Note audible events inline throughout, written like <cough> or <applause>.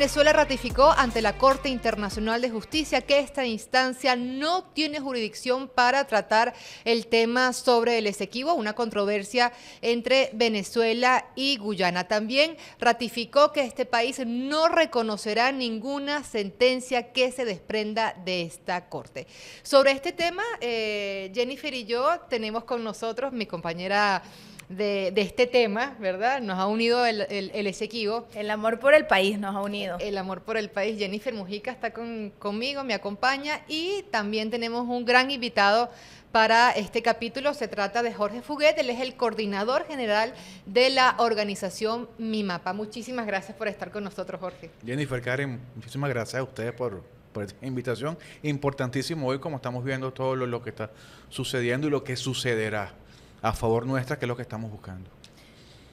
Venezuela ratificó ante la Corte Internacional de Justicia que esta instancia no tiene jurisdicción para tratar el tema sobre el Esequibo, una controversia entre Venezuela y Guyana. También ratificó que este país no reconocerá ninguna sentencia que se desprenda de esta Corte. Sobre este tema, eh, Jennifer y yo tenemos con nosotros mi compañera de, este tema, ¿verdad? Nos ha unido el, el, el, El amor por el país nos ha unido. El amor por el país. Jennifer Mujica está conmigo, me acompaña y también tenemos un gran invitado para este capítulo. Se trata de Jorge Fuguet, él es el coordinador general de la organización Mi Mapa. Muchísimas gracias por estar con nosotros, Jorge. Jennifer, Karen, muchísimas gracias a ustedes por, esta invitación. Importantísimo hoy, como estamos viendo todo lo, lo que está sucediendo y lo que sucederá a favor nuestra, que es lo que estamos buscando.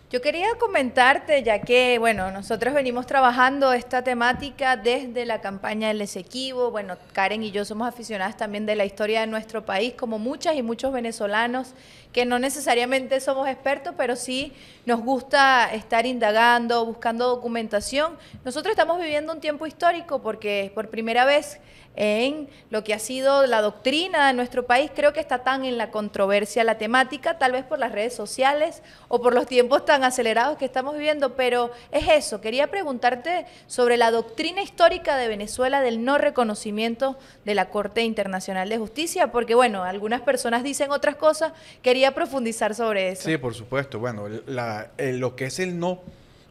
Yo quería comentarte, ya que, bueno, nosotros venimos trabajando esta temática desde la campaña del Esequibo. Bueno, Karen y yo somos aficionadas también de la historia de nuestro país, como muchas y muchos venezolanos que no necesariamente somos expertos, pero sí nos gusta estar indagando, buscando documentación. Nosotros estamos viviendo un tiempo histórico porque por primera vez en lo que ha sido la doctrina de nuestro país, creo que está tan en la controversia la temática, tal vez por las redes sociales o por los tiempos tan acelerados que estamos viviendo, pero es eso, quería preguntarte sobre la doctrina histórica de Venezuela del no reconocimiento de la Corte Internacional de Justicia, porque bueno, algunas personas dicen otras cosas, quería profundizar sobre eso. Sí, por supuesto, bueno, eh, lo que es el no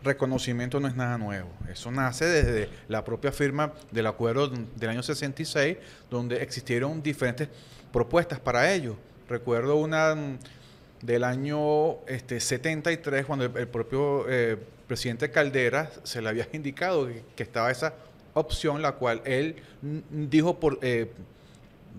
reconocimiento no es nada nuevo. Eso nace desde la propia firma del acuerdo del año 66, donde existieron diferentes propuestas para ello. Recuerdo una mm, del año este, 73, cuando el, propio eh, presidente Caldera se le había indicado que, estaba esa opción, la cual él dijo por... Eh,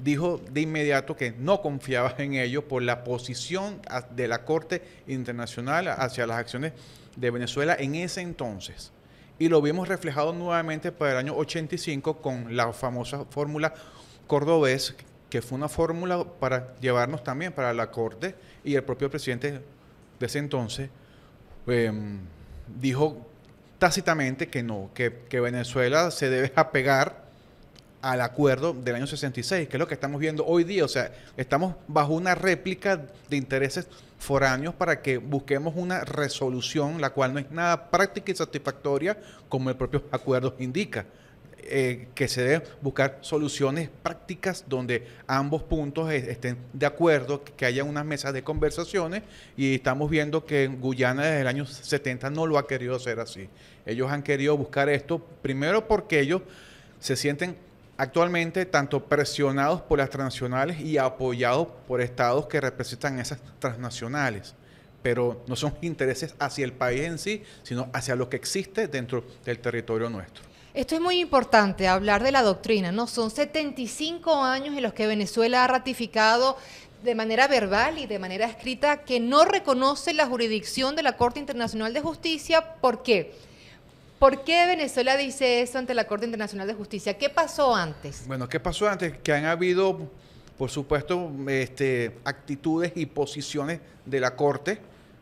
dijo de inmediato que no confiaba en ellos por la posición de la Corte Internacional hacia las acciones de Venezuela en ese entonces. Y lo vimos reflejado nuevamente para el año 85 con la famosa fórmula cordobés, que fue una fórmula para llevarnos también para la Corte y el propio presidente de ese entonces em, dijo tácitamente que no, que, que Venezuela se debe apegar al acuerdo del año 66, que es lo que estamos viendo hoy día. O sea, estamos bajo una réplica de intereses foráneos para que busquemos una resolución, la cual no es nada práctica y satisfactoria, como el propio acuerdo indica. Eh, que se deben buscar soluciones prácticas donde ambos puntos estén de acuerdo, que haya unas mesas de conversaciones y estamos viendo que Guyana desde el año 70 no lo ha querido hacer así. Ellos han querido buscar esto primero porque ellos se sienten Actualmente, tanto presionados por las transnacionales y apoyados por estados que representan esas transnacionales, pero no son intereses hacia el país en sí, sino hacia lo que existe dentro del territorio nuestro. Esto es muy importante, hablar de la doctrina, ¿no? Son 75 años en los que Venezuela ha ratificado de manera verbal y de manera escrita que no reconoce la jurisdicción de la Corte Internacional de Justicia. ¿Por qué? ¿Por qué Venezuela dice eso ante la Corte Internacional de Justicia? ¿Qué pasó antes? Bueno, ¿qué pasó antes? Que han habido, por supuesto, este, actitudes y posiciones de la Corte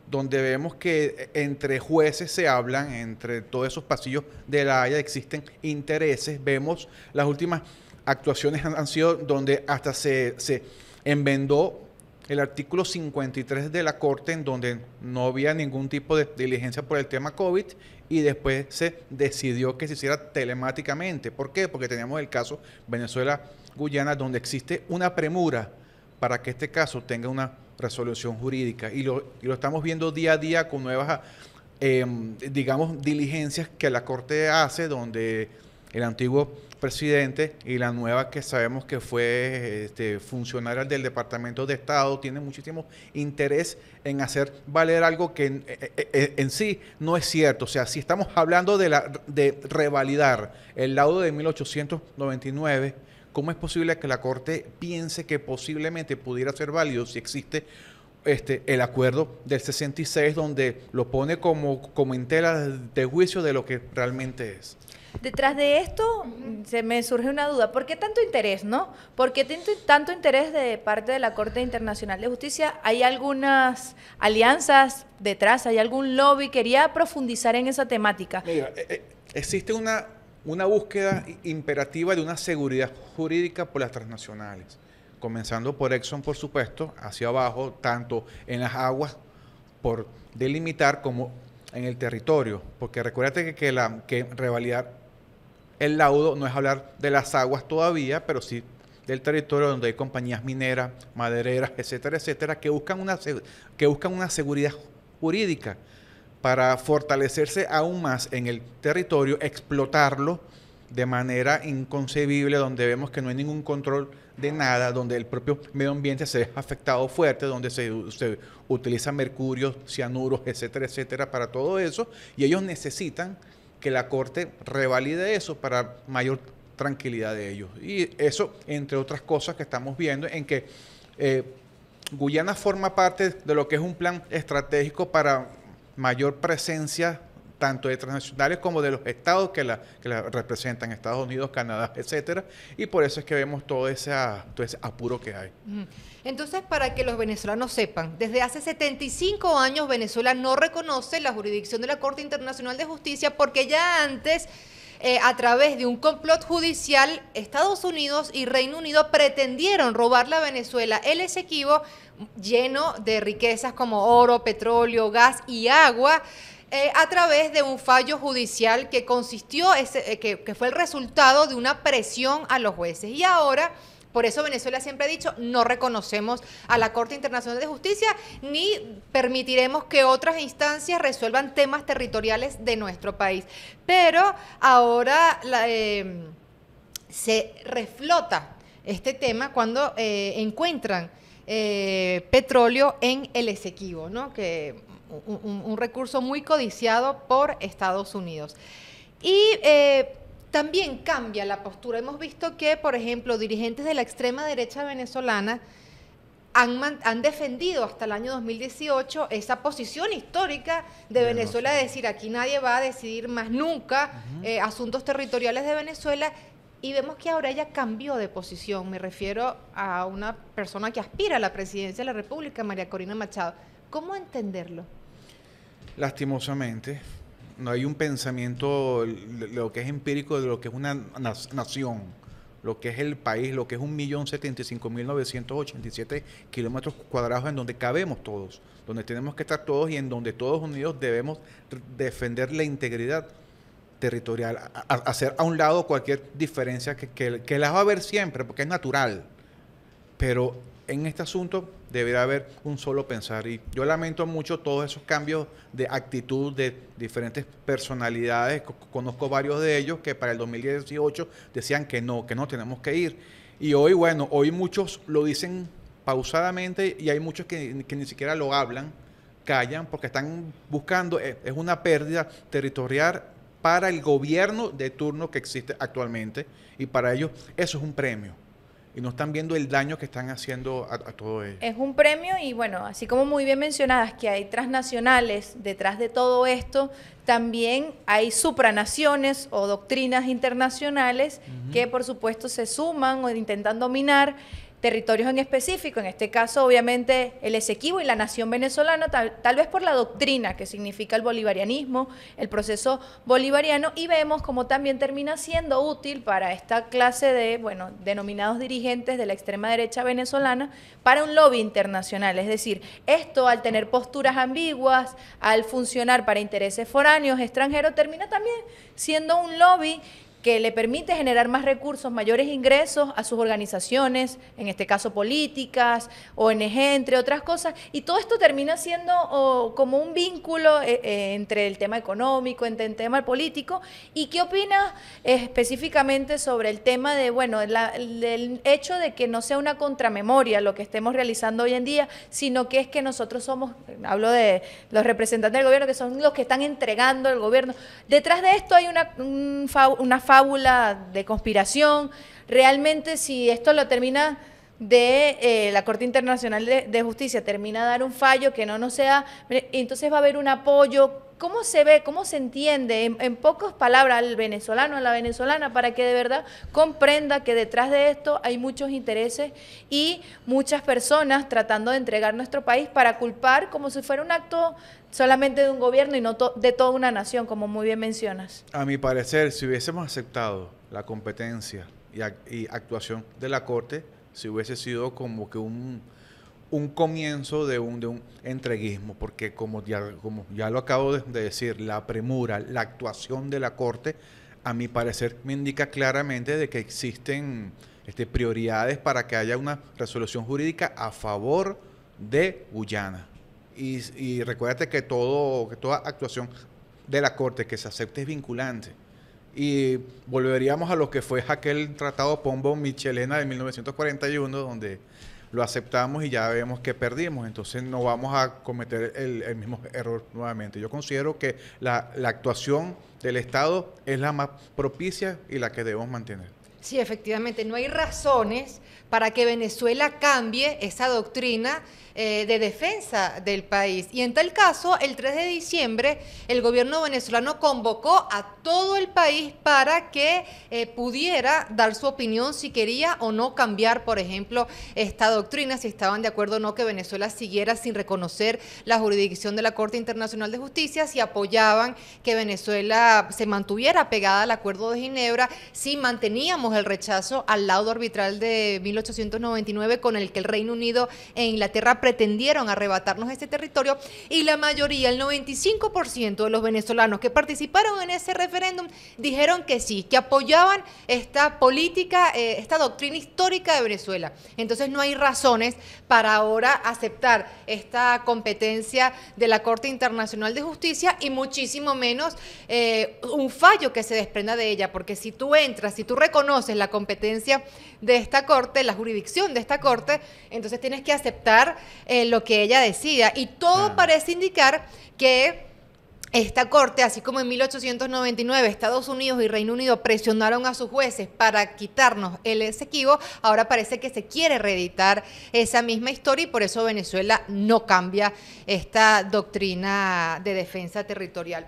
donde vemos que entre jueces se hablan, entre todos esos pasillos de la Haya existen intereses, vemos las últimas actuaciones han, sido donde hasta se, se enmendó el artículo 53 de la Corte, en donde no había ningún tipo de diligencia por el tema COVID, y después se decidió que se hiciera telemáticamente. ¿Por qué? Porque teníamos el caso Venezuela-Guyana, donde existe una premura para que este caso tenga una resolución jurídica. Y lo, estamos viendo día a día con nuevas, em, digamos, diligencias que la Corte hace, donde el antiguo presidente y la nueva que sabemos que fue este, funcionaria del Departamento de Estado, tiene muchísimo interés en hacer valer algo que eh, eh, eh, en, sí no es cierto. O sea, si estamos hablando de, la, de revalidar el laudo de 1899, ¿cómo es posible que la Corte piense que posiblemente pudiera ser válido si existe este, el acuerdo del 66 donde lo pone como, como de juicio de lo que realmente es? Detrás de esto se me surge una duda. ¿Por qué tanto interés, no? ¿Por qué tanto interés de parte de la Corte Internacional de Justicia? ¿Hay algunas alianzas detrás? ¿Hay algún lobby? Quería profundizar en esa temática. Mira, eh, eh, existe una, una búsqueda imperativa de una seguridad jurídica por las transnacionales. Comenzando por Exxon, por supuesto, hacia abajo, tanto en las aguas por delimitar como en el territorio, porque recuérdate la, que revalidar el laudo no es hablar de las aguas todavía, pero sí del territorio donde hay compañías mineras, madereras, etcétera, etcétera, que buscan una, que buscan una seguridad jurídica para fortalecerse aún más en el territorio, explotarlo de manera inconcebible, donde vemos que no hay ningún control de nada, donde el propio medio ambiente se ve afectado fuerte, donde se, se utiliza mercurio, cianuros, etcétera, etcétera, para todo eso, y ellos necesitan que la Corte revalide eso para mayor tranquilidad de ellos. Y eso, entre otras cosas que estamos viendo, en que eh, Guyana forma parte de lo que es un plan estratégico para mayor presencia tanto de transnacionales como de los estados que la, que la representan, Estados Unidos, Canadá, etcétera, y por eso es que vemos todo ese, apuro que hay. Entonces, para que los venezolanos sepan, desde hace 75 años Venezuela no reconoce la jurisdicción de la Corte Internacional de Justicia porque ya antes... Eh, a través de un complot judicial, Estados Unidos y Reino Unido pretendieron robarle a Venezuela el Esequibo lleno de riquezas como oro, petróleo, gas y agua. Eh, a través de un fallo judicial que consistió, eh, que, fue el resultado de una presión a los jueces. Y ahora... Por eso Venezuela siempre ha dicho, no reconocemos a la Corte Internacional de Justicia ni permitiremos que otras instancias resuelvan temas territoriales de nuestro país. Pero ahora eh, se reflota este tema cuando encuentran petróleo en el Esequibo, ¿no? Que un, recurso muy codiciado por Estados Unidos. Y eh, también cambia la postura. Hemos visto que, por ejemplo, dirigentes de la extrema derecha venezolana han, defendido hasta el año 2018 esa posición histórica de Venezuela, de decir, aquí nadie va a decidir más nunca eh, asuntos territoriales de Venezuela. Y vemos que ahora ella cambió de posición. Me refiero a una persona que aspira a la presidencia de la República, María Corina Machado ¿Cómo entenderlo? Lastimosamente, no hay un pensamiento, lo que es empírico de lo que es una nación, lo que es el país, lo que es un millón siete kilómetros cuadrados en donde cabemos todos, donde tenemos que estar todos y en donde todos unidos debemos defender la integridad territorial, hacer a un lado cualquier diferencia que, que las va a haber siempre, porque es natural. Pero en este asunto debería haber un solo pensar. Y yo lamento mucho todos esos cambios de actitud de diferentes personalidades. Conozco varios de ellos que para el 2018 decían que no, que no tenemos que ir. Y hoy, bueno, hoy muchos lo dicen pausadamente y hay muchos que, ni siquiera lo hablan, callan, porque están buscando, eh, es una pérdida territorial para el gobierno de turno que existe actualmente y para ellos eso es un premio y no están viendo el daño que están haciendo a, todo ello. Es un premio y bueno, así como muy bien mencionadas que hay transnacionales detrás de todo esto, también hay supranaciones o doctrinas internacionales que por supuesto se suman o intentan dominar territorios en específico, en este caso obviamente el Esequibo y la nación venezolana, tal, vez por la doctrina que significa el bolivarianismo, el proceso bolivariano, y vemos cómo también termina siendo útil para esta clase de, bueno, denominados dirigentes de la extrema derecha venezolana, para un lobby internacional. Es decir, esto al tener posturas ambiguas, al funcionar para intereses foráneos, extranjeros, termina también siendo un lobby que le permite generar más recursos, mayores ingresos a sus organizaciones, en este caso políticas, ONG, entre otras cosas. Y todo esto termina siendo como un vínculo eh, eh, entre el tema económico, entre el tema político. ¿Y qué opinas eh, específicamente sobre el tema de, bueno, el hecho de que no sea una contramemoria lo que estemos realizando hoy en día, sino que es que nosotros somos, hablo de los representantes del gobierno, que son los que están entregando el gobierno. Detrás de esto hay una, fábula de conspiración. Realmente si esto lo termina de eh, la Corte Internacional de, Justicia, termina a dar un fallo que no no sea, entonces va a haber un apoyo ¿Cómo se ve, cómo se entiende en, pocas palabras al venezolano, a la venezolana, para que de verdad comprenda que detrás de esto hay muchos intereses y muchas personas tratando de entregar nuestro país para culpar como si fuera un acto solamente de un gobierno y no de toda una nación, como muy bien mencionas? A mi parecer, si hubiésemos aceptado la competencia y actuación de la Corte, si hubiese sido como que un un comienzo de un, de un entreguismo, porque como ya, como ya lo acabo de, decir, la premura, la actuación de la Corte, a mi parecer me indica claramente de que existen este, prioridades para que haya una resolución jurídica a favor de Guyana. Y, y recuérdate que, todo, que toda actuación de la Corte que se acepte es vinculante. Y volveríamos a lo que fue aquel tratado Pombo-Michelena de 1941, donde lo aceptamos y ya vemos que perdimos. Entonces no vamos a cometer el, mismo error nuevamente. Yo considero que la actuación del Estado es la más propicia y la que debemos mantener. Sí, efectivamente, no hay razones para que Venezuela cambie esa doctrina eh, de defensa del país. Y en tal caso, el 3 de diciembre, el gobierno venezolano convocó a todo el país para que eh, pudiera dar su opinión si quería o no cambiar, por ejemplo, esta doctrina, si estaban de acuerdo o no que Venezuela siguiera sin reconocer la jurisdicción de la Corte Internacional de Justicia, si apoyaban que Venezuela se mantuviera pegada al Acuerdo de Ginebra, si manteníamos el rechazo al laudo arbitral de 1899 con el que el Reino Unido e Inglaterra pretendieron arrebatarnos este territorio y la mayoría, el 95% de los venezolanos que participaron en ese referéndum dijeron que sí, que apoyaban esta política, eh, esta doctrina histórica de Venezuela. Entonces no hay razones para ahora aceptar esta competencia de la Corte Internacional de Justicia y muchísimo menos eh, un fallo que se desprenda de ella, porque si tú entras, si tú reconoces es la competencia de esta corte, la jurisdicción de esta corte, entonces tienes que aceptar eh, lo que ella decida. Y todo parece indicar que... Esta corte, así como en 1899 Estados Unidos y Reino Unido presionaron a sus jueces para quitarnos el exequivo, ahora parece que se quiere reeditar esa misma historia y por eso Venezuela no cambia esta doctrina de defensa territorial.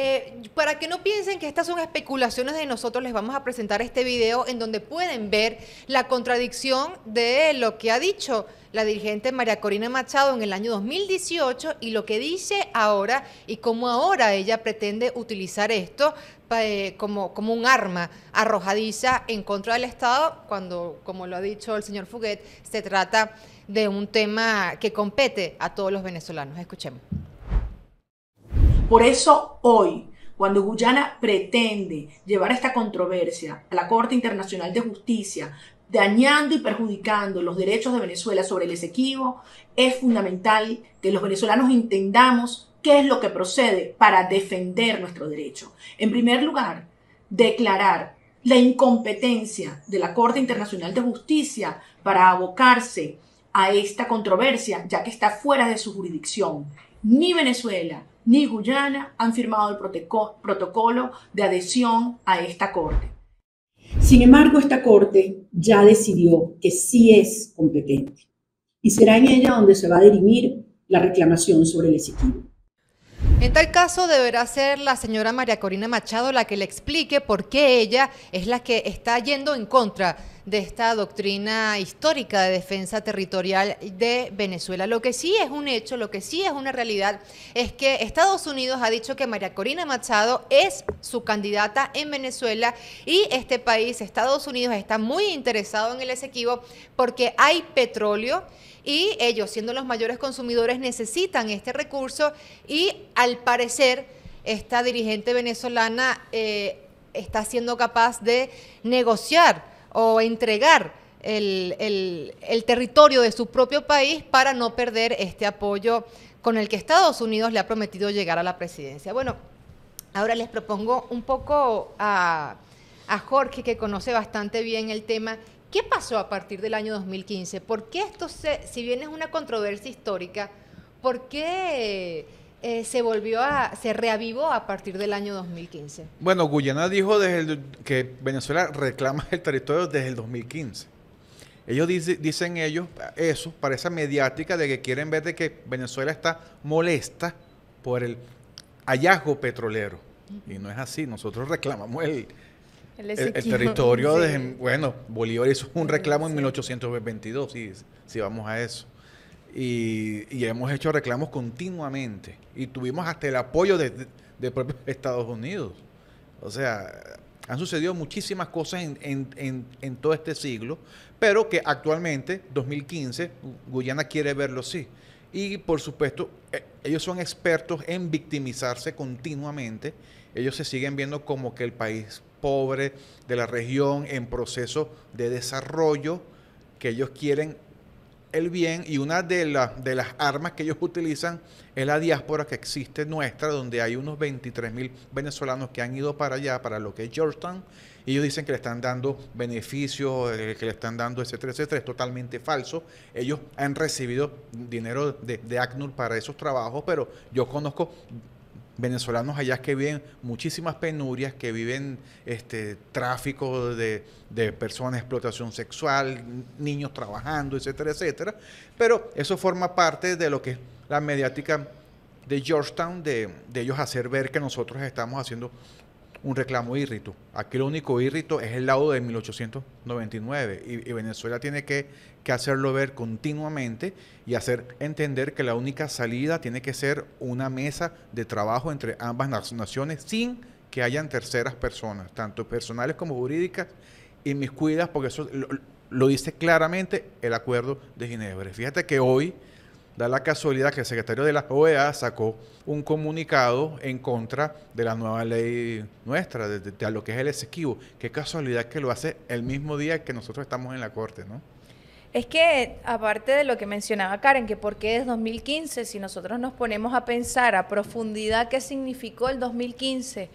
Eh, para que no piensen que estas son especulaciones de nosotros, les vamos a presentar este video en donde pueden ver la contradicción de lo que ha dicho la dirigente María Corina Machado en el año 2018 y lo que dice ahora y cómo ahora ella pretende utilizar esto eh, como, como un arma arrojadiza en contra del Estado cuando, como lo ha dicho el señor Fuguet, se trata de un tema que compete a todos los venezolanos. Escuchemos. Por eso hoy, cuando Guyana pretende llevar esta controversia a la Corte Internacional de Justicia, dañando y perjudicando los derechos de Venezuela sobre el Esequibo, es fundamental que los venezolanos entendamos qué es lo que procede para defender nuestro derecho. En primer lugar, declarar la incompetencia de la Corte Internacional de Justicia para abocarse a esta controversia, ya que está fuera de su jurisdicción. Ni Venezuela ni Guyana han firmado el protocolo de adhesión a esta Corte. Sin embargo, esta Corte ya decidió que sí es competente y será en ella donde se va a dirimir la reclamación sobre el Esequibo. En tal caso, deberá ser la señora María Corina Machado la que le explique por qué ella es la que está yendo en contra de esta doctrina histórica de defensa territorial de Venezuela. Lo que sí es un hecho, lo que sí es una realidad, es que Estados Unidos ha dicho que María Corina Machado es su candidata en Venezuela y este país, Estados Unidos, está muy interesado en el Esequibo porque hay petróleo y ellos, siendo los mayores consumidores, necesitan este recurso y al parecer esta dirigente venezolana eh, está siendo capaz de negociar o entregar el, territorio de su propio país para no perder este apoyo con el que Estados Unidos le ha prometido llegar a la presidencia. Bueno, ahora les propongo un poco a a Jorge, que conoce bastante bien el tema, ¿Qué pasó a partir del año 2015? ¿Por qué esto, si bien es una controversia histórica, por qué eh, se volvió a, se reavivó a partir del año 2015? Bueno, Guyana dijo desde que Venezuela reclama el territorio desde el 2015. Ellos dicen ellos eso, esa mediática de que quieren ver de que Venezuela está molesta por el hallazgo petrolero. Y no es así, nosotros reclamamos el, el, territorio de, bueno, Bolívar hizo un reclamo en 1822, si, si vamos a eso. Y, hemos hecho reclamos continuamente. Y tuvimos hasta el apoyo de, de, <laughs> Estados Unidos. O sea, han sucedido muchísimas cosas en, todo este siglo, pero que actualmente, 2015, Guyana quiere verlo así. Y por supuesto, eh, ellos son expertos en victimizarse continuamente. Ellos se siguen viendo como que el país pobres de la región en proceso de desarrollo, que ellos quieren el bien y una de, de las armas que ellos utilizan es la diáspora que existe nuestra, donde hay unos 23 mil venezolanos que han ido para allá, para lo que es Georgetown, y ellos dicen que le están dando beneficios, eh, que le están dando, etcétera, etcétera, es totalmente falso. Ellos han recibido dinero de, de ACNUR para esos trabajos, pero yo conozco venezolanos allá que viven muchísimas penurias, que viven este tráfico de, de, personas, explotación sexual, niños trabajando, etcétera, etcétera. Pero eso forma parte de lo que es la mediática de Georgetown, de, de ellos hacer ver que nosotros estamos haciendo un reclamo írrito. Aquí lo único írrito es el laudo de 1899 y, Venezuela tiene que, hacerlo ver continuamente y hacer entender que la única salida tiene que ser una mesa de trabajo entre ambas naciones sin que hayan terceras personas, tanto personales como jurídicas, y mis cuidas porque eso lo dice claramente el acuerdo de Ginebra. Fíjate que hoy Da la casualidad que el secretario de la OEA sacó un comunicado en contra de la nueva ley nuestra, de, lo que es el exequivo. Qué casualidad que lo hace el mismo día que nosotros estamos en la Corte, ¿no? Es que, aparte de lo que mencionaba Karen, que por qué es 2015, si nosotros nos ponemos a pensar a profundidad qué significó el 2015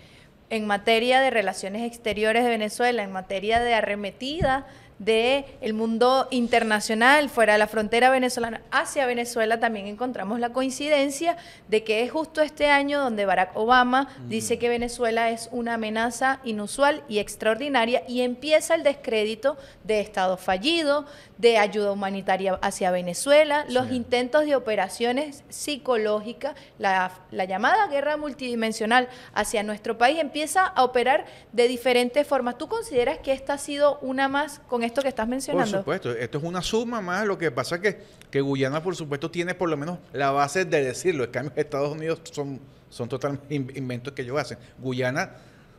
en materia de relaciones exteriores de Venezuela, en materia de arremetida del el mundo internacional, fuera de la frontera venezolana, hacia Venezuela, también encontramos la coincidencia de que es justo este año donde Barack Obama dice que Venezuela es una amenaza inusual y extraordinaria y empieza el descrédito de Estado fallido, de ayuda humanitaria hacia Venezuela, los intentos de operaciones psicológicas, la, la llamada guerra multidimensional hacia nuestro país empieza a operar de diferentes formas. ¿Tú consideras que esta ha sido una más con esto que estás mencionando. Por supuesto, esto es una suma más. Lo que pasa es que, que Guyana, por supuesto, tiene por lo menos la base de decirlo. En cambio, Estados Unidos son, son totalmente inventos que ellos hacen. Guyana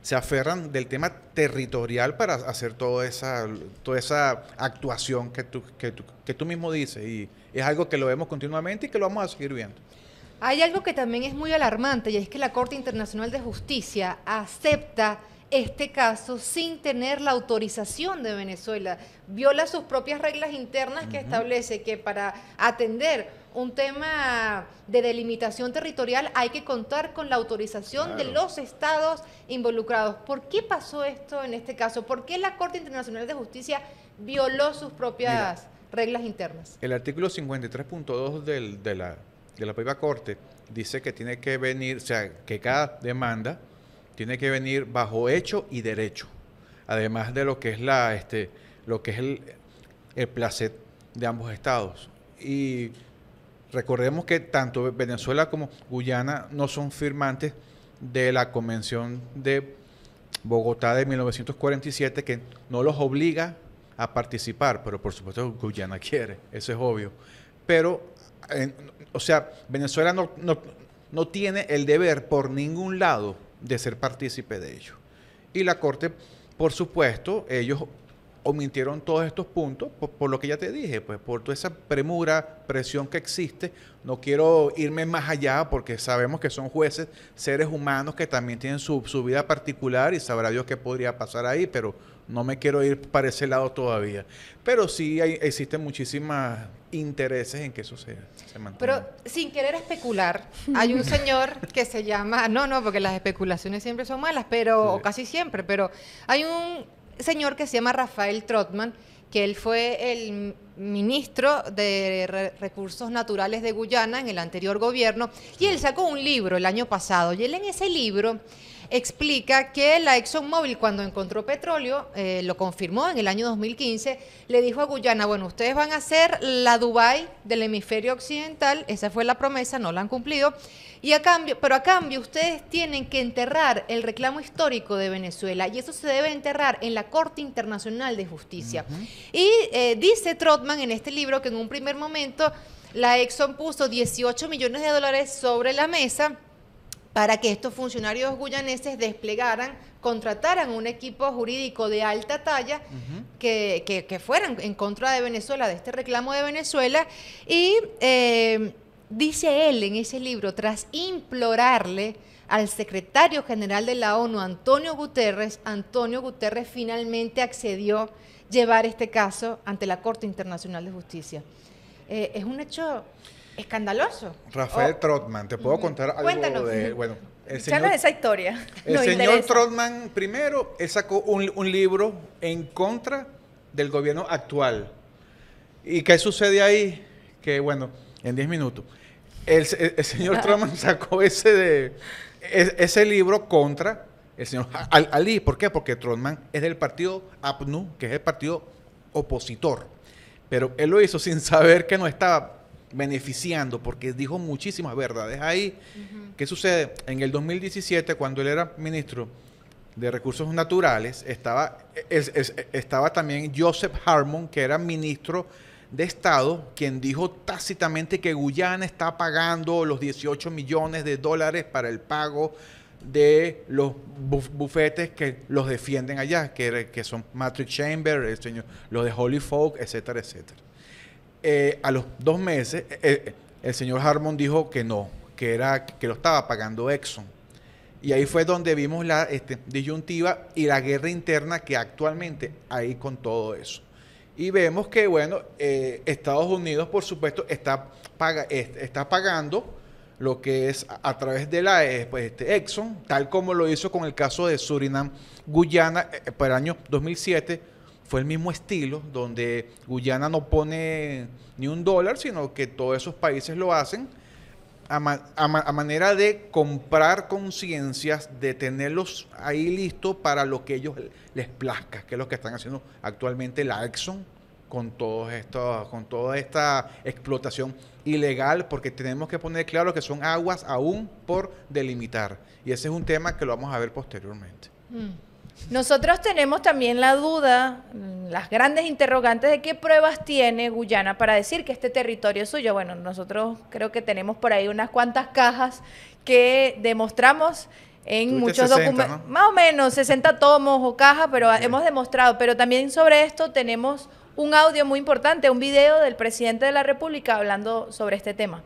se aferran del tema territorial para hacer toda esa, toda esa actuación que tú, que, tú, que tú mismo dices. Y es algo que lo vemos continuamente y que lo vamos a seguir viendo. Hay algo que también es muy alarmante y es que la Corte Internacional de Justicia acepta este caso sin tener la autorización de Venezuela. Viola sus propias reglas internas que establece que para atender un tema de delimitación territorial hay que contar con la autorización de los estados involucrados. ¿Por qué pasó esto en este caso? ¿Por qué la Corte Internacional de Justicia violó sus propias reglas internas? El artículo 53.2 de la, de la propia Corte dice que tiene que venir, o sea, que cada demanda tiene que venir bajo hecho y derecho, además de lo que es la este lo que es el, placer de ambos estados. Y recordemos que tanto Venezuela como Guyana no son firmantes de la Convención de Bogotá de 1947 que no los obliga a participar, pero por supuesto Guyana quiere, eso es obvio. Pero, eh, o sea, Venezuela no, no tiene el deber por ningún lado de ser partícipe de ello. Y la Corte, por supuesto, ellos omitieron todos estos puntos por, lo que ya te dije, pues por toda esa premura, presión que existe. No quiero irme más allá porque sabemos que son jueces, seres humanos que también tienen su, su vida particular y sabrá Dios qué podría pasar ahí, pero no me quiero ir para ese lado todavía. Pero sí hay, existen muchísimos intereses en que eso se, Pero sin querer especular, hay un señor que se llama, no, no, porque las especulaciones siempre son malas, pero, o casi siempre, pero hay un señor que se llama Rafael Trotman, que él fue el ministro de Recursos Naturales de Guyana en el anterior gobierno, y él sacó un libro el año pasado, y él en ese libro explica que la ExxonMobil cuando encontró petróleo, eh, lo confirmó en el año 2015, le dijo a Guyana, bueno, ustedes van a ser la Dubai del hemisferio occidental, esa fue la promesa, no la han cumplido, y a cambio, pero a cambio ustedes tienen que enterrar el reclamo histórico de Venezuela y eso se debe enterrar en la Corte Internacional de Justicia. Y eh, dice Trotman en este libro que en un primer momento la Exxon puso 18 millones de dólares sobre la mesa para que estos funcionarios guyaneses desplegaran, contrataran un equipo jurídico de alta talla que, fueran en contra de Venezuela, de este reclamo de Venezuela. Y eh, dice él en ese libro, tras implorarle al secretario general de la ONU, Antonio Guterres, Antonio Guterres finalmente accedió llevar este caso ante la Corte Internacional de Justicia. Eh, es un hecho escandaloso. Rafael oh. Trotman, te puedo contar algo Cuéntanos. de. Bueno, el señor, esa historia. El señor Trotman, primero, él sacó un, libro en contra del gobierno actual. ¿Y qué sucede ahí? Que bueno, en 10 minutos. El, señor <laughs> Trotman sacó ese, ese libro contra el señor Ali. ¿Por qué? Porque Trotman es del partido APNU, que es el partido opositor. Pero él lo hizo sin saber que no estaba beneficiando, porque dijo muchísimas verdades ahí. ¿Qué sucede? En el 2017, cuando él era ministro de Recursos Naturales, estaba, estaba también Joseph Harmon, que era ministro de Estado, quien dijo tácitamente que Guyana está pagando los 18 millones de dólares para el pago de los bufetes que los defienden allá, que, que son Matrix Chamber, señor, los de Holy Folk, etcétera, etcétera. Eh, a los dos meses, eh, eh, el señor Harmon dijo que no, que, era, que lo estaba pagando Exxon. Y ahí fue donde vimos la este, disyuntiva y la guerra interna que actualmente hay con todo eso. Y vemos que, bueno, Estados Unidos, por supuesto, está, está pagando lo que es a, través de la pues, este, Exxon, tal como lo hizo con el caso de Surinam, Guyana, para el año 2007 fue el mismo estilo, donde Guyana no pone ni un dólar, sino que todos esos países lo hacen a, manera de comprar conciencias, de tenerlos ahí listos para lo que ellos les plazca, que es lo que están haciendo actualmente la Exxon con, todos estos, con toda esta explotación ilegal, porque tenemos que poner claro que son aguas aún por delimitar. Y ese es un tema que lo vamos a ver posteriormente. Mm. Nosotros tenemos también la duda, las grandes interrogantes de qué pruebas tiene Guyana para decir que este territorio es suyo. Bueno, nosotros creo que tenemos por ahí unas cuantas cajas que demostramos en muchos documentos, más o menos 60 tomos o cajas, pero hemos demostrado, pero también sobre esto tenemos un audio muy importante, un video del presidente de la República hablando sobre este tema.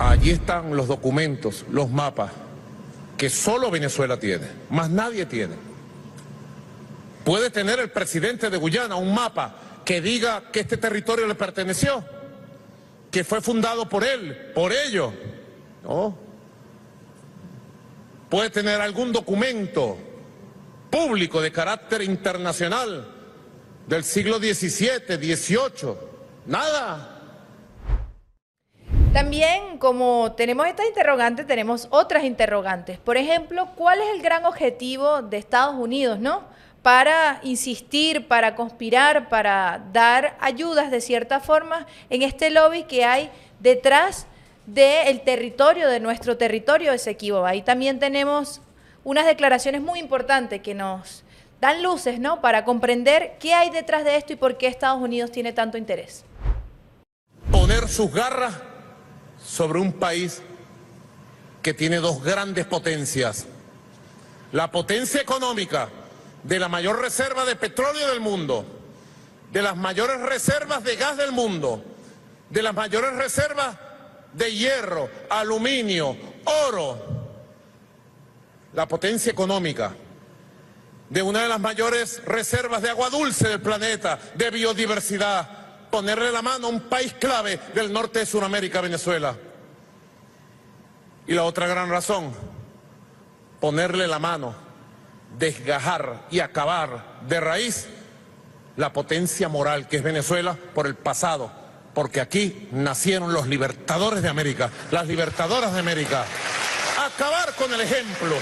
Allí están los documentos, los mapas que solo Venezuela tiene, más nadie tiene. Puede tener el presidente de Guyana un mapa que diga que este territorio le perteneció, que fue fundado por él, por ellos. No. Puede tener algún documento público de carácter internacional del siglo XVII, XVIII. Nada. También, como tenemos estas interrogantes, tenemos otras interrogantes. Por ejemplo, ¿cuál es el gran objetivo de Estados Unidos, no? Para insistir, para conspirar, para dar ayudas de cierta forma en este lobby que hay detrás del territorio, de nuestro territorio de Sequibo. Ahí también tenemos unas declaraciones muy importantes que nos dan luces, ¿no? Para comprender qué hay detrás de esto y por qué Estados Unidos tiene tanto interés. Poner sus garras sobre un país que tiene dos grandes potencias. La potencia económica de la mayor reserva de petróleo del mundo, de las mayores reservas de gas del mundo, de las mayores reservas de hierro, aluminio, oro, la potencia económica de una de las mayores reservas de agua dulce del planeta, de biodiversidad, ponerle la mano a un país clave del norte de Sudamérica, Venezuela. Y la otra gran razón, ponerle la mano, desgajar y acabar de raíz la potencia moral que es Venezuela por el pasado, porque aquí nacieron los libertadores de América, las libertadoras de América. Acabar con el ejemplo.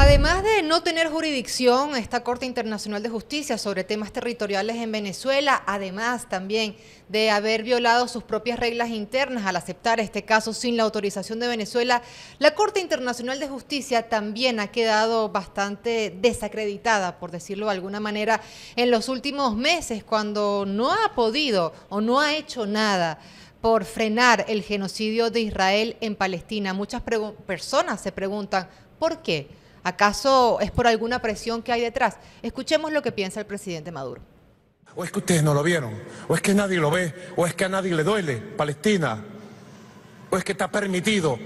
Además de no tener jurisdicción, esta Corte Internacional de Justicia sobre temas territoriales en Venezuela, además también de haber violado sus propias reglas internas al aceptar este caso sin la autorización de Venezuela, la Corte Internacional de Justicia también ha quedado bastante desacreditada, por decirlo de alguna manera, en los últimos meses cuando no ha podido o no ha hecho nada por frenar el genocidio de Israel en Palestina. Muchas personas se preguntan, ¿por qué? ¿Acaso es por alguna presión que hay detrás? Escuchemos lo que piensa el presidente Maduro. O es que ustedes no lo vieron, o es que nadie lo ve, o es que a nadie le duele Palestina, o es que está permitido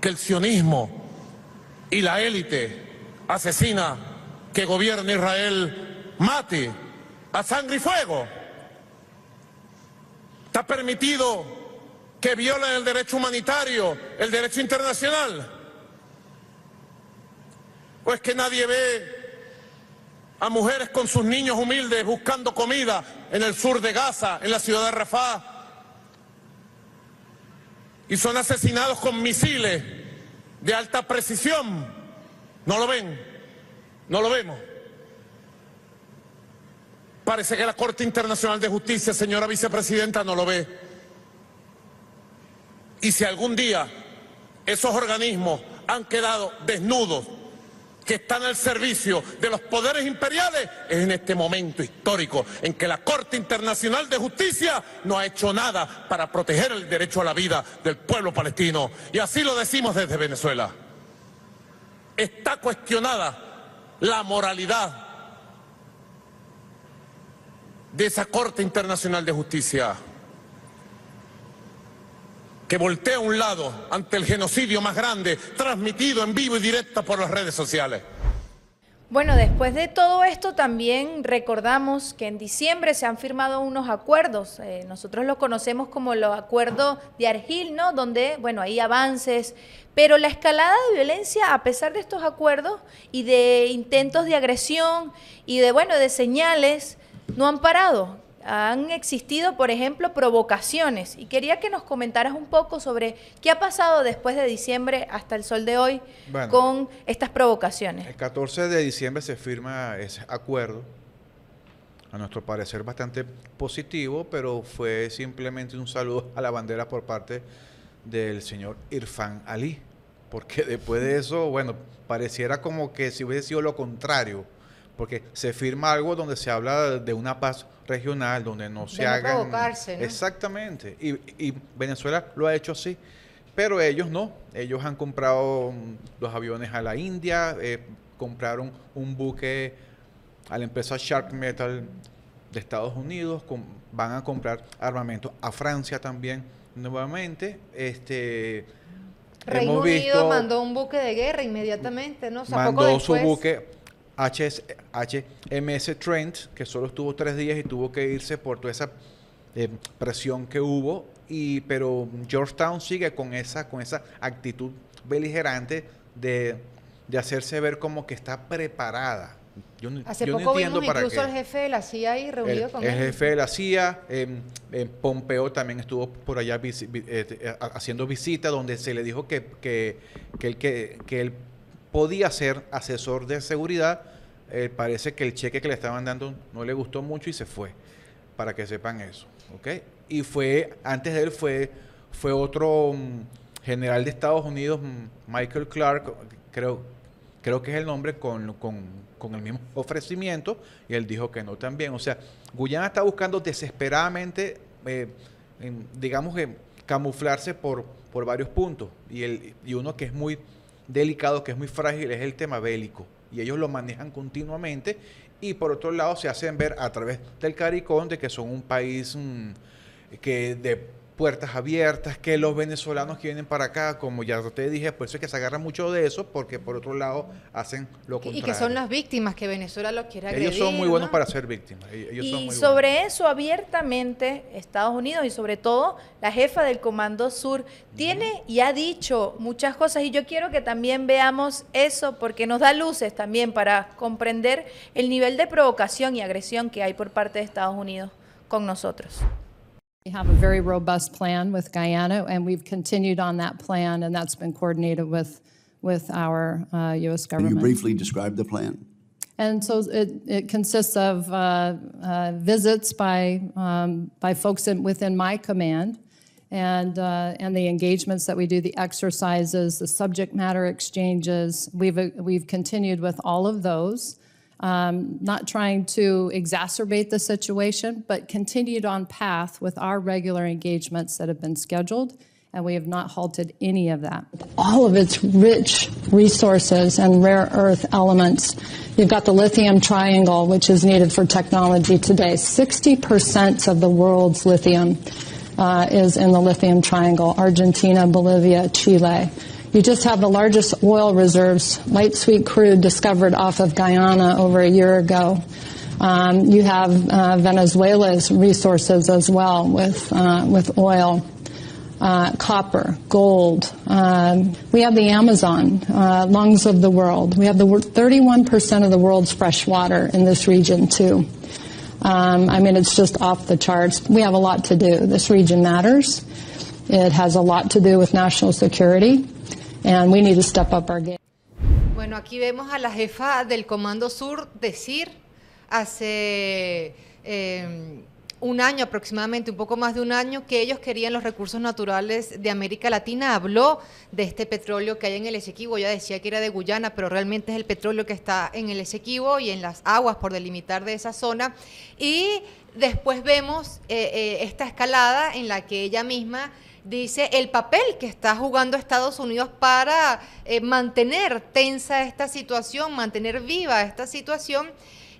que el sionismo y la élite asesina que gobierna Israel mate a sangre y fuego. Está permitido que violen el derecho humanitario, el derecho internacional. ¿O es que nadie ve a mujeres con sus niños humildes buscando comida en el sur de Gaza, en la ciudad de Rafah? Y son asesinados con misiles de alta precisión. No lo ven, no lo vemos. Parece que la Corte Internacional de Justicia, señora vicepresidenta, no lo ve. Y si algún día esos organismos han quedado desnudos que están al servicio de los poderes imperiales es en este momento histórico en que la Corte Internacional de Justicia no ha hecho nada para proteger el derecho a la vida del pueblo palestino. Y así lo decimos desde Venezuela. Está cuestionada la moralidad de esa Corte Internacional de Justicia que voltea a un lado ante el genocidio más grande transmitido en vivo y directo por las redes sociales. Bueno, después de todo esto también recordamos que en diciembre se han firmado unos acuerdos. Eh, nosotros los conocemos como los acuerdos de Argil, ¿no? Donde, bueno, hay avances, pero la escalada de violencia, a pesar de estos acuerdos y de intentos de agresión y de, bueno, de señales, no han parado han existido, por ejemplo, provocaciones. Y quería que nos comentaras un poco sobre qué ha pasado después de diciembre hasta el sol de hoy con estas provocaciones. El 14 de diciembre se firma ese acuerdo, a nuestro parecer bastante positivo, pero fue simplemente un saludo a la bandera por parte del señor Irfan Ali, porque <laughs> después de eso, bueno, pareciera como que si hubiese sido lo contrario, porque se firma algo donde se habla de una paz regional donde no se de Exactamente. Y, Venezuela lo ha hecho así. Pero ellos no. Ellos han comprado mm, los aviones a la India, eh, compraron un buque a la empresa Shark Metal de Estados Unidos, van a comprar armamento a Francia también nuevamente. Este, Reino Unido mandó un buque de guerra inmediatamente, ¿no? O mandó su buque HMS Trent, que solo estuvo tres días y tuvo que irse por toda esa eh, presión que hubo. Y, pero Georgetown sigue con esa, con esa actitud beligerante de, de hacerse ver como que está preparada. Yo, Hace poco vimos incluso el jefe de la CIA ahí reunido con él. El jefe de la CIA, em, em, Pompeo también estuvo por allá eh, eh, haciendo visita donde se le dijo que, que, que, el, que, podía ser asesor de seguridad. Eh, parece que el cheque que le estaban dando no le gustó mucho y se fue, para que sepan eso. ¿okay? Y fue, antes de él fue, fue otro mm, general de Estados Unidos, mm, Michael Clark, creo, creo que es el nombre, con, el mismo ofrecimiento, y él dijo que no también. O sea, Guyana está buscando desesperadamente, eh, digamos que camuflarse por, por varios puntos, y, el, y uno que es muy delicado, que es muy frágil, es el tema bélico. Y ellos lo manejan continuamente. Y por otro lado, se hacen ver a través del caricón de que son un país mm, que de puertas abiertas, que los venezolanos que vienen para acá, como ya te dije, por eso es que se agarran mucho de eso, porque por otro lado hacen lo contrario. Y que son las víctimas, que Venezuela los quiere agredir. Ellos son muy buenos para ser víctimas. E-, y sobre eso, abiertamente, Estados Unidos y sobre todo la jefa del Comando Sur tiene y ha dicho muchas cosas y yo quiero que también veamos eso porque nos da luces también para comprender el nivel de provocación y agresión que hay por parte de Estados Unidos con nosotros. We have a very robust plan with Guyana, and we've continued on that plan, and that's been coordinated with, with our uh, U.S. Can government. you briefly describe the plan? And so it, it consists of uh, uh, visits by, um, by folks in, within my command and, uh, and the engagements that we do, the exercises, the subject matter exchanges. We've, we've continued with all of those um, not trying to exacerbate the situation, but continued on path with our regular engagements that have been scheduled, and we have not halted any of that. All of its rich resources and rare earth elements. You've got the lithium triangle, which is needed for technology today. 60% of the world's lithium uh, is in the lithium triangle Argentina, Bolivia, Chile. You just have the largest oil reserves, light sweet crude discovered off of Guyana over a year ago. Um, you have uh, Venezuela's resources as well with uh, with oil. Uh, copper, gold. Um, we have the Amazon, uh, lungs of the world. We have the 31% of the world's fresh water in this region too. Um, I mean, it's just off the charts. We have a lot to do. This region matters. It has a lot to do with national security. and we need to step Bueno, aquí vemos a la jefa del Comando Sur decir hace em, un año aproximadamente, un poco más de un año, que ellos querían los recursos naturales de América Latina. Habló de este petróleo que hay en el Esequibo, ya decía que era de Guyana, pero realmente es el petróleo que está en el Esequibo y en las aguas por delimitar de esa zona. Y después vemos eh, eh, esta escalada en la que ella misma dice el papel que está jugando Estados Unidos para eh, mantener tensa esta situación, mantener viva esta situación.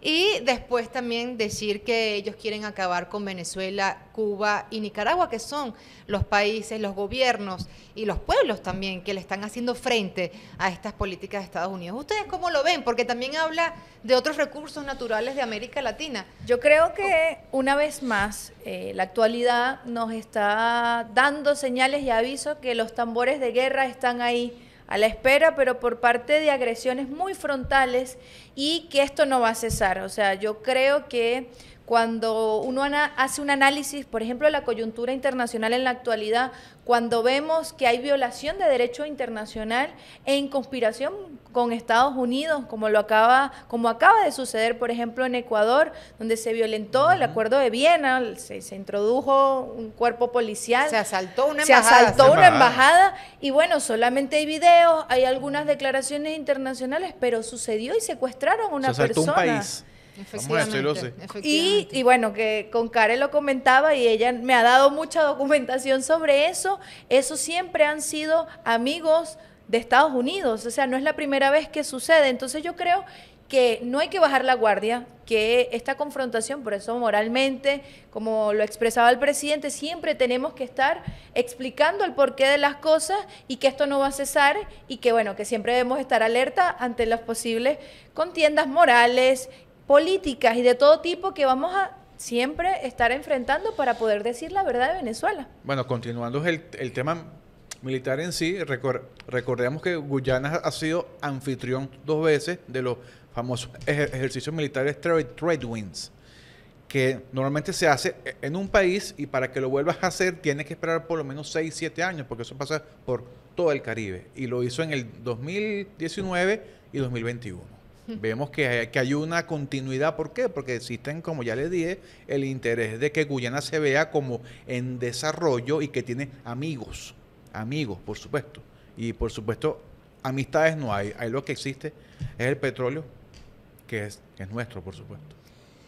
Y después también decir que ellos quieren acabar con Venezuela, Cuba y Nicaragua, que son los países, los gobiernos y los pueblos también que le están haciendo frente a estas políticas de Estados Unidos. ¿Ustedes cómo lo ven? Porque también habla de otros recursos naturales de América Latina. Yo creo que una vez más eh, la actualidad nos está dando señales y avisos que los tambores de guerra están ahí a la espera, pero por parte de agresiones muy frontales y que esto no va a cesar. O sea, yo creo que cuando uno hace un análisis, por ejemplo, de la coyuntura internacional en la actualidad, cuando vemos que hay violación de derecho internacional en conspiración con Estados Unidos, como lo acaba, como acaba de suceder, por ejemplo, en Ecuador, donde se violentó el Acuerdo de Viena, se, introdujo un cuerpo policial, se asaltó una embajada, se asaltó una embajada y bueno, solamente hay videos, hay algunas declaraciones internacionales, pero sucedió y secuestraron a una persona. Y, bueno, que con Karen lo comentaba y ella me ha dado mucha documentación sobre eso. Eso siempre han sido amigos de Estados Unidos, o sea, no es la primera vez que sucede. Entonces yo creo que no hay que bajar la guardia, que esta confrontación, por eso moralmente, como lo expresaba el presidente, siempre tenemos que estar explicando el porqué de las cosas y que esto no va a cesar y que bueno, que siempre debemos estar alerta ante las posibles contiendas morales políticas y de todo tipo que vamos a siempre estar enfrentando para poder decir la verdad de Venezuela. Bueno, continuando el, tema militar en sí, recordemos que Guyana ha sido anfitrión dos veces de los famosos ejercicios militares trade, winds, que normalmente se hace e-, en un país y para que lo vuelvas a hacer tienes que esperar por lo menos 6, 7 años, porque eso pasa por todo el Caribe. Y lo hizo en el 2019 y 2021. Vemos que, que, hay una continuidad. ¿Por qué? Porque existen, como ya le dije, el interés de que Guyana se vea como en desarrollo y que tiene amigos. Amigos, por supuesto. Y por supuesto, amistades no hay. Hay lo que existe es el petróleo, que es, nuestro, por supuesto.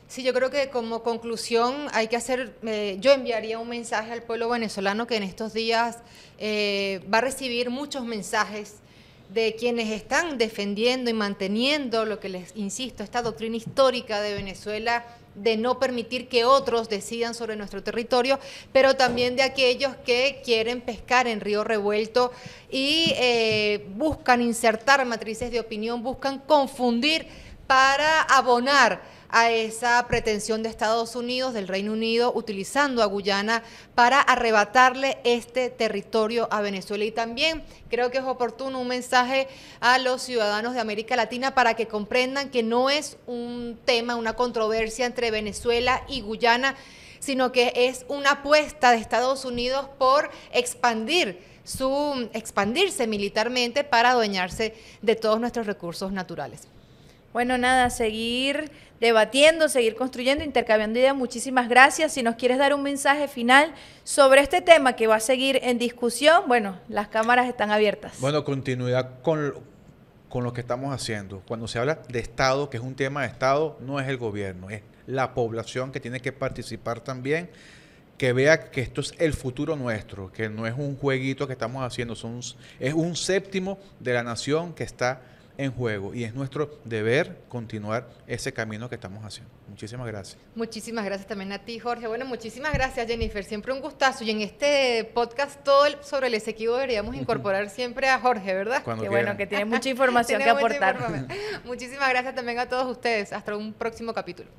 Sí, yo creo que como conclusión hay que hacer, eh, yo enviaría un mensaje al pueblo venezolano que en estos días eh, va a recibir muchos mensajes de quienes están defendiendo y manteniendo lo que les insisto, esta doctrina histórica de Venezuela de no permitir que otros decidan sobre nuestro territorio, pero también de aquellos que quieren pescar en río revuelto y eh, buscan insertar matrices de opinión, buscan confundir para abonar a esa pretensión de Estados Unidos, del Reino Unido, utilizando a Guyana para arrebatarle este territorio a Venezuela. Y también creo que es oportuno un mensaje a los ciudadanos de América Latina para que comprendan que no es un tema, una controversia entre Venezuela y Guyana, sino que es una apuesta de Estados Unidos por expandir su expandirse militarmente para adueñarse de todos nuestros recursos naturales. Bueno, nada, seguir debatiendo, seguir construyendo, intercambiando ideas. Muchísimas gracias. Si nos quieres dar un mensaje final sobre este tema que va a seguir en discusión, bueno, las cámaras están abiertas. Bueno, continuidad con, con lo que estamos haciendo. Cuando se habla de Estado, que es un tema de Estado, no es el gobierno, es la población que tiene que participar también, que vea que esto es el futuro nuestro, que no es un jueguito que estamos haciendo, es un séptimo de la nación que está en juego y es nuestro deber continuar ese camino que estamos haciendo. Muchísimas gracias. Muchísimas gracias también a ti, Jorge. Bueno, muchísimas gracias, Jennifer. Siempre un gustazo. Y en este podcast todo sobre el Esequibo deberíamos incorporar siempre a Jorge, ¿verdad? que bueno, <laughs> que tiene mucha información que <laughs> aportar. muchísimas gracias también a todos ustedes. Hasta un próximo capítulo.